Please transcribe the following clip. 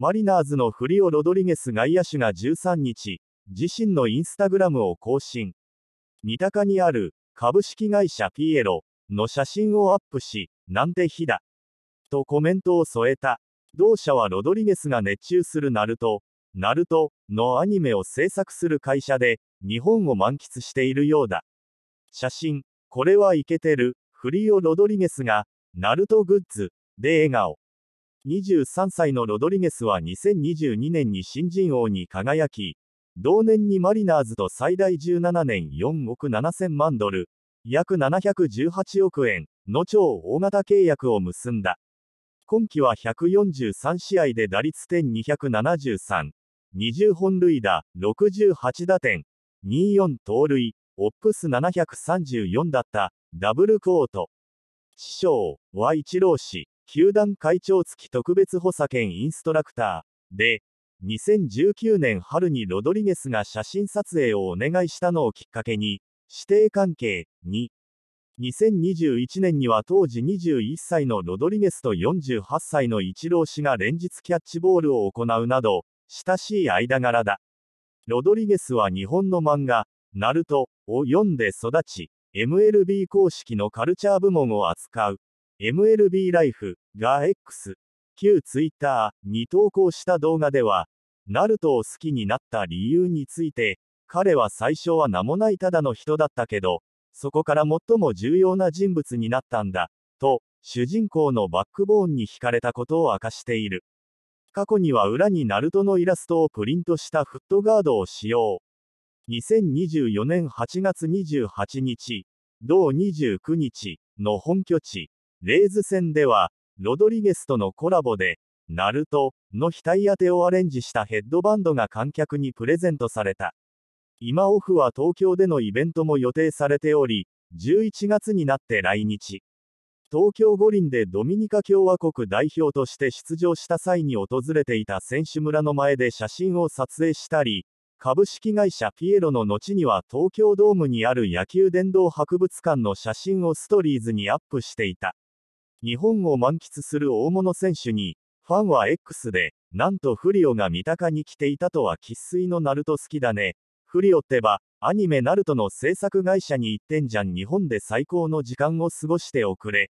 マリナーズのフリオ・ロドリゲス外野手が13日、自身のインスタグラムを更新。三鷹にある株式会社ピエロの写真をアップし、なんて日だ。とコメントを添えた。同社はロドリゲスが熱中するナルト、ナルトのアニメを制作する会社で、日本を満喫しているようだ。写真、これはイケてる、フリオ・ロドリゲスが、ナルトグッズ、で笑顔。23歳のロドリゲスは2022年に新人王に輝き、同年にマリナーズと最大17年4億7000万ドル、約718億円の超大型契約を結んだ。今季は143試合で打率点273、20本塁打、68打点、24盗塁、オップス734だった、ダブルコート。師匠、和一郎氏。球団会長付き特別補佐兼インストラクターで、2019年春にロドリゲスが写真撮影をお願いしたのをきっかけに、師弟関係に、2021年には当時21歳のロドリゲスと48歳のイチロー氏が連日キャッチボールを行うなど、親しい間柄だ。ロドリゲスは日本の漫画、ナルトを読んで育ち、MLB 公式のカルチャー部門を扱う。MLB ライフが X、旧 Twitter に投稿した動画では、ナルトを好きになった理由について、彼は最初は名もないただの人だったけど、そこから最も重要な人物になったんだ、と、主人公のバックボーンに惹かれたことを明かしている。過去には裏にナルトのイラストをプリントしたフットガードを使用。2024年8月28日、同29日の本拠地、レーズ戦では、ロドリゲスとのコラボで、ナルトの額当てをアレンジしたヘッドバンドが観客にプレゼントされた。今オフは東京でのイベントも予定されており、11月になって来日。東京五輪でドミニカ共和国代表として出場した際に訪れていた選手村の前で写真を撮影したり、株式会社ピエロの後には東京ドームにある野球殿堂博物館の写真をストーリーズにアップしていた。日本を満喫する大物選手に、ファンは X で、なんとフリオが三鷹に来ていたとは生粋のナルト好きだね。フリオってば、アニメナルトの制作会社に行ってんじゃん日本で最高の時間を過ごしておくれ。